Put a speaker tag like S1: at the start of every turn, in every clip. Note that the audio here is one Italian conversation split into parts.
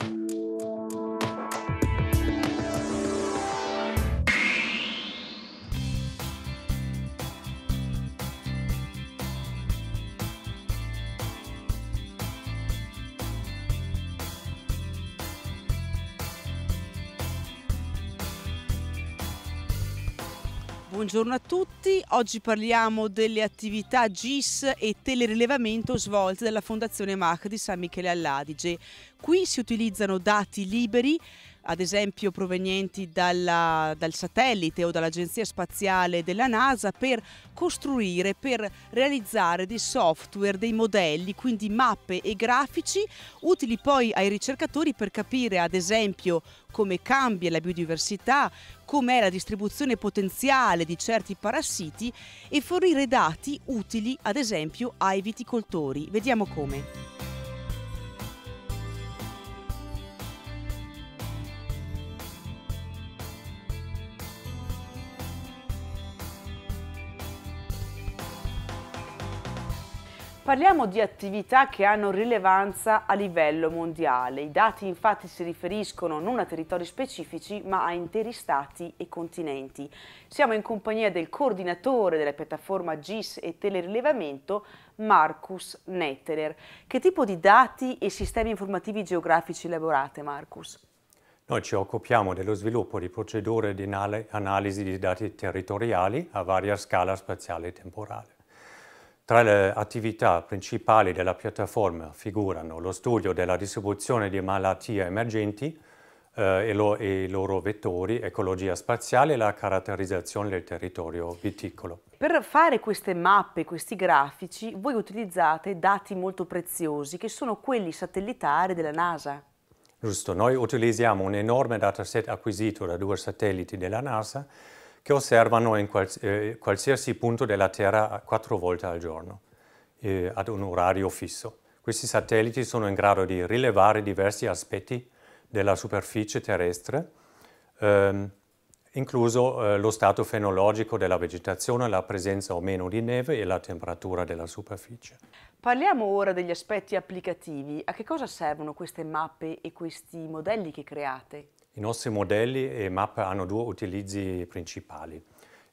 S1: you Buongiorno a tutti, oggi parliamo delle attività GIS e telerilevamento svolte dalla Fondazione MAC di San Michele all'Adige. Qui si utilizzano dati liberi ad esempio provenienti dalla, dal satellite o dall'agenzia spaziale della NASA per costruire, per realizzare dei software, dei modelli, quindi mappe e grafici utili poi ai ricercatori per capire ad esempio come cambia la biodiversità, com'è la distribuzione potenziale di certi parassiti e fornire dati utili ad esempio ai viticoltori. Vediamo come. Parliamo di attività che hanno rilevanza a livello mondiale. I dati infatti si riferiscono non a territori specifici ma a interi stati e continenti. Siamo in compagnia del coordinatore della piattaforma GIS e telerilevamento Marcus Netterer. Che tipo di dati e sistemi informativi geografici elaborate Marcus?
S2: Noi ci occupiamo dello sviluppo di procedure di analisi di dati territoriali a varia scala spaziale e temporale. Tra le attività principali della piattaforma figurano lo studio della distribuzione di malattie emergenti eh, e, lo, e, i loro vettori, ecologia spaziale e la caratterizzazione del territorio viticolo.
S1: Per fare queste mappe, questi grafici, voi utilizzate dati molto preziosi che sono quelli satellitari della NASA.
S2: Giusto, noi utilizziamo un enorme dataset acquisito da due satelliti della NASA che osservano in eh, qualsiasi punto della Terra quattro volte al giorno, eh, ad un orario fisso. Questi satelliti sono in grado di rilevare diversi aspetti della superficie terrestre, ehm, incluso eh, lo stato fenologico della vegetazione, la presenza o meno di neve e la temperatura della superficie.
S1: Parliamo ora degli aspetti applicativi. A che cosa servono queste mappe e questi modelli che create?
S2: I nostri modelli e MAP hanno due utilizzi principali.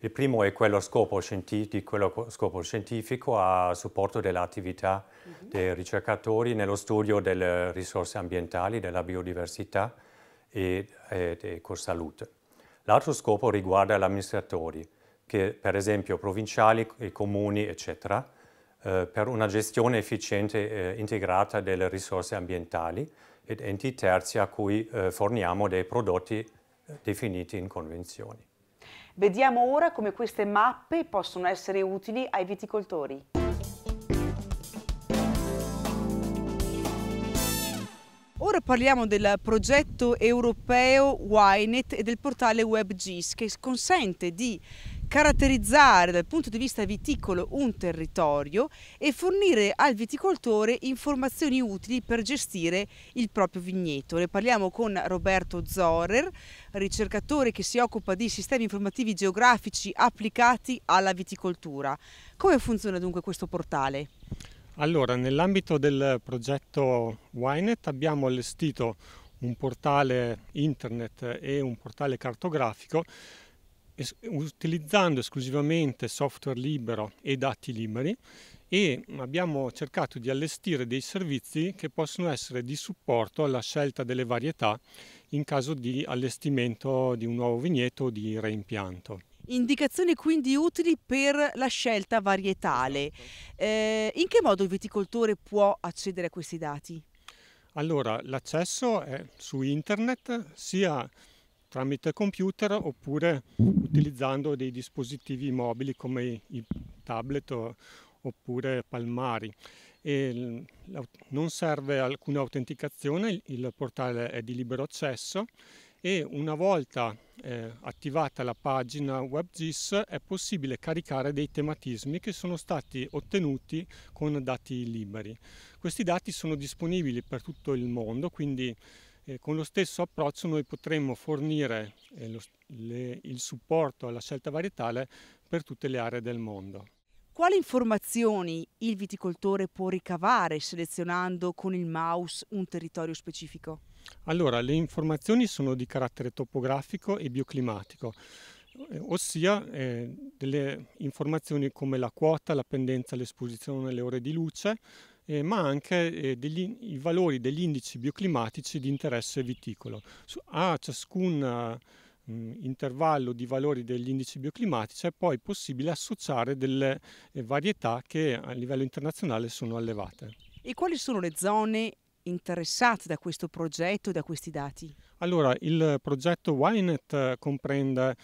S2: Il primo è quello a scopo scientifico, scopo scientifico a supporto dell'attività mm-hmm. dei ricercatori nello studio delle risorse ambientali, della biodiversità e, e, e con salute. L'altro scopo riguarda gli amministratori, che, per esempio provinciali, comuni, eccetera, eh, per una gestione efficiente e eh, integrata delle risorse ambientali ed enti terzi a cui eh, forniamo dei prodotti eh, definiti in convenzioni.
S1: Vediamo ora come queste mappe possono essere utili ai viticoltori. Ora parliamo del progetto europeo Winet e del portale WebGIS che consente di caratterizzare dal punto di vista viticolo un territorio e fornire al viticoltore informazioni utili per gestire il proprio vigneto. Ne parliamo con Roberto Zorer, ricercatore che si occupa di sistemi informativi geografici applicati alla viticoltura. Come funziona dunque questo portale?
S3: Allora, nell'ambito del progetto Winet abbiamo allestito un portale internet e un portale cartografico es- utilizzando esclusivamente software libero e dati liberi e abbiamo cercato di allestire dei servizi che possono essere di supporto alla scelta delle varietà in caso di allestimento di un nuovo vigneto o di reimpianto.
S1: Indicazioni quindi utili per la scelta varietale. Esatto. Eh, in che modo il viticoltore può accedere a questi dati?
S3: Allora, l'accesso è su internet sia tramite computer oppure utilizzando dei dispositivi mobili come i, tablet oppure palmari. E non serve alcuna autenticazione, il portale è di libero accesso e una volta eh, attivata la pagina WebGIS è possibile caricare dei tematismi che sono stati ottenuti con dati liberi. Questi dati sono disponibili per tutto il mondo, quindi eh, con lo stesso approccio noi potremmo fornire eh, lo, le, il supporto alla scelta varietale per tutte le aree del mondo.
S1: Quali informazioni il viticoltore può ricavare selezionando con il mouse un territorio specifico?
S3: Allora, le informazioni sono di carattere topografico e bioclimatico, eh, ossia eh, delle informazioni come la quota, la pendenza, l'esposizione, le ore di luce, eh, ma anche eh, degli, i valori degli indici bioclimatici di interesse viticolo. Su, a ciascun mh, eh, mm, intervallo di valori degli indici bioclimatici è poi possibile associare delle eh, varietà che a livello internazionale sono allevate.
S1: E quali sono le zone interessate da questo progetto, da questi dati?
S3: Allora, il progetto Winet eh, comprende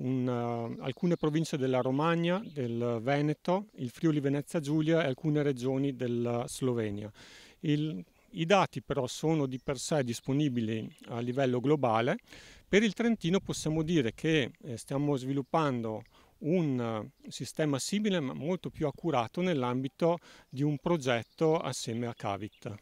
S3: un, eh, alcune province della Romagna, del Veneto, il Friuli Venezia Giulia e alcune regioni della Slovenia. Il, I dati però sono di per sé disponibili a livello globale. Per il Trentino possiamo dire che eh, stiamo sviluppando un eh, sistema simile ma molto più accurato nell'ambito di un progetto assieme a Cavit.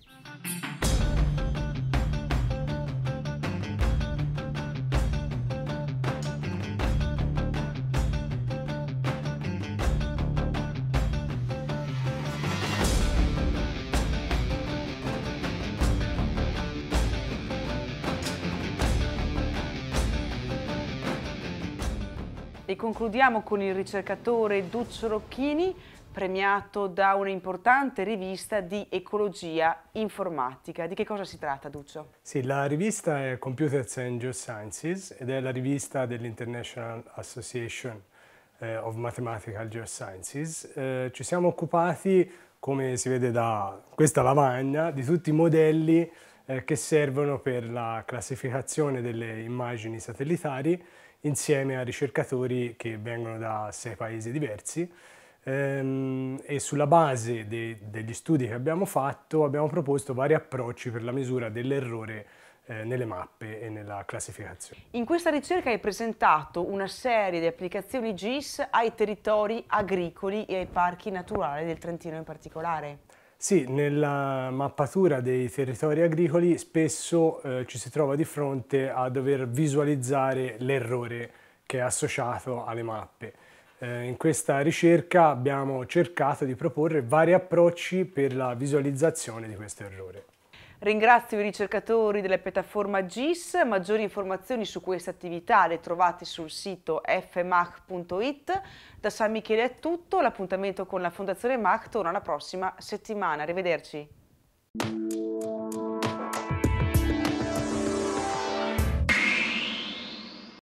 S1: concludiamo con il ricercatore Duccio Rocchini, premiato da un'importante rivista di ecologia informatica. Di che cosa si tratta, Duccio?
S4: Sì, la rivista è Computers and Geosciences ed è la rivista dell'International Association eh, of Mathematical Geosciences. Eh, ci siamo occupati, come si vede da questa lavagna, di tutti i modelli eh, che servono per la classificazione delle immagini satellitari insieme a ricercatori che vengono da sei paesi diversi ehm, e sulla base de degli studi che abbiamo fatto abbiamo proposto vari approcci per la misura dell'errore eh, nelle mappe e nella classificazione.
S1: In questa ricerca hai presentato una serie di applicazioni GIS ai territori agricoli e ai parchi naturali del Trentino in particolare.
S4: Sì, nella mappatura dei territori agricoli spesso eh, ci si trova di fronte a dover visualizzare l'errore che è associato alle mappe. Eh, in questa ricerca abbiamo cercato di proporre vari approcci per la visualizzazione di questo errore.
S1: Ringrazio i ricercatori della piattaforma GIS, maggiori informazioni su questa attività le trovate sul sito fmach.it. Da San Michele è tutto, l'appuntamento con la Fondazione Mach torna la prossima settimana. Arrivederci.